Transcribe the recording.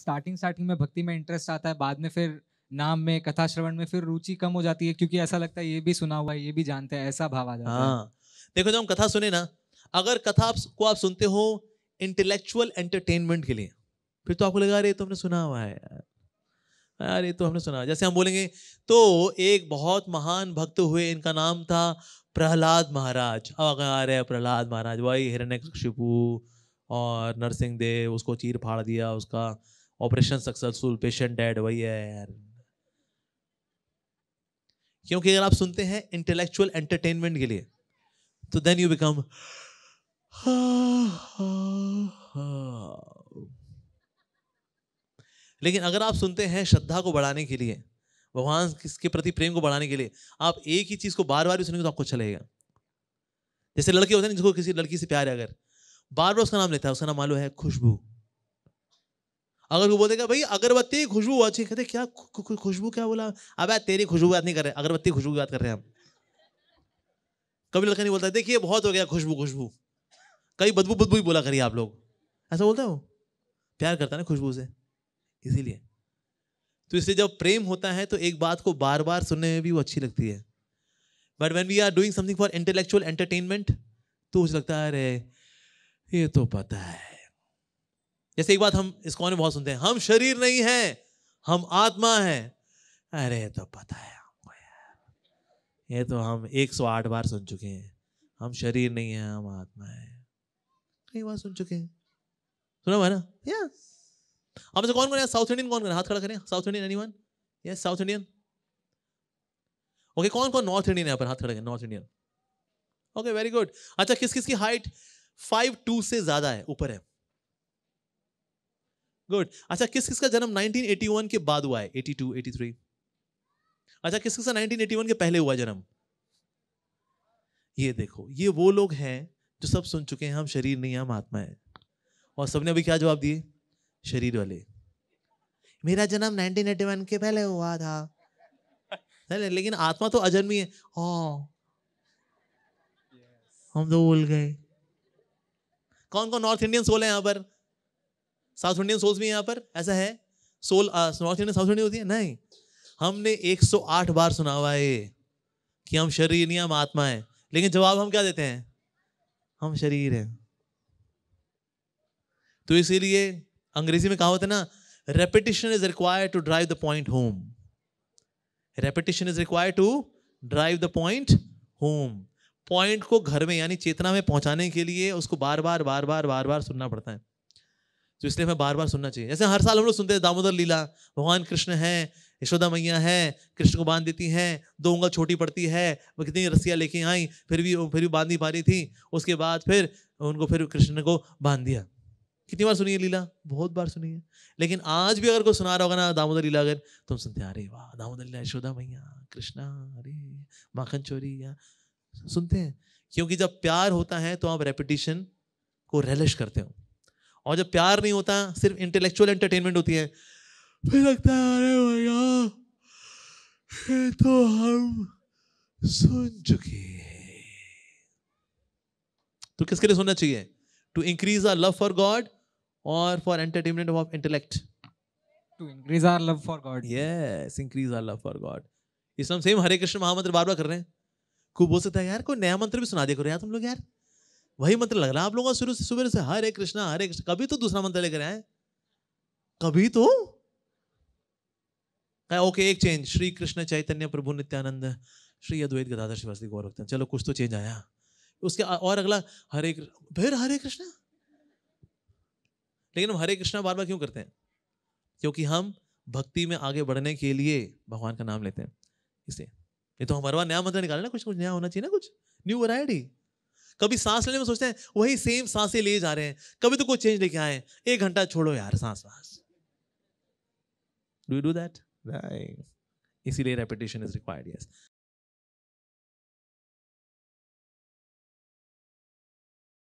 Starting starting में भक्ति में इंटरेस्ट आता है बाद में फिर नाम में कथा श्रवण में फिर रुचि कम हो जाती है क्योंकि ऐसा लगता है ये भी सुना हुआ है ये भी जानते हैं ऐसा भाव आ जाता है हाँ। देखो जब हम कथा सुने ना अगर कथा आप, को आप सुनते हो इंटेलेक्चुअल एंटरटेनमेंट के लिए फिर तो आपको लगा अरे तो हमने सुना हुआ है यार अरे तो हमने सुना जैसे हम बोलेंगे तो एक बहुत महान भक्त हुए इनका नाम था प्रहलाद महाराज अब अगर आ रहे प्रहलाद महाराज वही हिरण्य और नरसिंह देव उसको चीर फाड़ दिया उसका ऑपरेशन सक्सेसफुल पेशेंट डेड वही है यार क्योंकि अगर आप सुनते हैं इंटेलेक्चुअल एंटरटेनमेंट के लिए तो देन यू बिकम लेकिन अगर आप सुनते हैं श्रद्धा को बढ़ाने के लिए भगवान के प्रति प्रेम को बढ़ाने के लिए आप एक ही चीज़ को बार बार भी सुनेंगे तो आपको अच्छा लगेगा जैसे लड़के होते हैं जिसको किसी लड़की से प्यार है अगर बार बार उसका नाम लेता है उसका नाम मालूम है खुशबू अगर वो बोलेगा भाई अगरबत्ती खुशबू अच्छी कहते क्या खुशबू क्या बोला अब तेरी खुशबू बात नहीं कर रहे अगरबत्ती खुशबू की बात कर रहे हैं हम कभी लड़का नहीं बोलता देखिए बहुत हो गया खुशबू खुशबू कभी बदबू बदबू ही बोला करिए आप लोग ऐसा बोलता हो प्यार करता ना खुशबू से इसीलिए तो इसलिए जब प्रेम होता है तो एक बात को बार बार सुनने में भी वो अच्छी लगती है but when we are doing something for intellectual entertainment तो उसे लगता है अरे ये तो पता है जैसे एक बात हम इसको में बहुत सुनते हैं हम शरीर नहीं है हम आत्मा है अरे तो पता है हमको यार ये तो हम 108 बार सुन चुके हैं हम शरीर नहीं है हम आत्मा है कई बार सुन चुके हैं सुना है ना यस हम से कौन कौन है साउथ इंडियन कौन करें हाथ खड़ा करें South Indian one yes South Indian okay कौन कौन नॉर्थ इंडियन है पर हाथ खड़ा करें North Indian okay very good अच्छा किस किस की हाइट फाइव टू से ज्यादा है ऊपर है गुड अच्छा किस किसका जन्म 1981 के बाद हुआ है 82, 83? अच्छा किस किसका 1981 के पहले हुआ जन्म ये देखो ये वो लोग हैं जो सब सुन चुके हैं हम शरीर नहीं हम आत्मा है और सबने अभी क्या जवाब दिए शरीर वाले मेरा जन्म 1981 के पहले हुआ था नहीं, लेकिन आत्मा तो अजन्मी है हाँ हम तो बोल गए कौन कौन नॉर्थ इंडियंस बोले यहां पर साउथ इंडियन सोल्स भी यहाँ पर ऐसा है soul North Indian South Indian होती है नहीं हमने 108 बार सुना हुआ है कि हम शरीर नहीं हम आत्मा है लेकिन जवाब हम क्या देते हैं हम शरीर हैं तो इसीलिए अंग्रेजी में कहा होता है ना repetition is required to drive the point home repetition is required to drive the point home point को घर में यानी चेतना में पहुंचाने के लिए उसको बार बार बार बार बार बार सुनना पड़ता है तो इसलिए हमें बार बार सुनना चाहिए जैसे हर साल हम लोग सुनते हैं दामोदर लीला भगवान कृष्ण हैं यशोदा मैया है कृष्ण को बांध देती हैं दो उंगल छोटी पड़ती है वो कितनी रस्सियाँ लेके आई फिर भी फिर भी बांध नहीं पा रही थी उसके बाद फिर उनको फिर कृष्ण को बांध दिया कितनी बार सुनी है लीला बहुत बार सुनी है लेकिन आज भी अगर कोई सुना रहा होगा ना दामोदर लीला अगर तुम तो सुनते अरे वाह दामोदर लीला यशोदा मैया कृष्णा अरे माखन चोरी या सुनते हैं क्योंकि जब प्यार होता है तो आप रेपिटेशन को रेलिश करते हो और जब प्यार नहीं होता सिर्फ इंटेलेक्चुअल एंटरटेनमेंट होती है फिर लगता है अरे भैया ये तो हम सुन चुके तो किसके लिए सुनना चाहिए to increase our love for God और for entertainment of intellect to increase our love for God yes increase our love for God इसमें सेम हरे कृष्ण महामंत्र बार बार कर रहे हैं को बोल सकता है यार कोई नया मंत्र भी सुना दे करो यार तुम लोग यार वही मंत्र लग रहा है आप लोगों का शुरू से सुबह से हरे कृष्णा हरे कृष्ण कभी तो दूसरा मंत्र लेकर आए कभी तो ओके एक चेंज श्री कृष्ण चैतन्य प्रभु नित्यानंद श्री अद्वैत गदाधर श्रीवास्ती गौर चलो कुछ तो चेंज आया उसके और अगला हरे कृष्ण फिर हरे कृष्ण लेकिन हम हरे कृष्ण बार बार क्यों करते हैं क्योंकि हम भक्ति में आगे बढ़ने के लिए भगवान का नाम लेते हैं इसे ये तो हम बार बार नया मंत्र निकाले ना कुछ कुछ नया होना चाहिए ना कुछ न्यू वरायटी कभी सांस लेने में सोचते हैं वही सेम सांसें ले जा रहे हैं कभी तो कोई चेंज लेके आए एक घंटा छोड़ो यार सांस वास डू डू दैट इसीलिए रेपिटेशन इज रिक्वायर्ड यस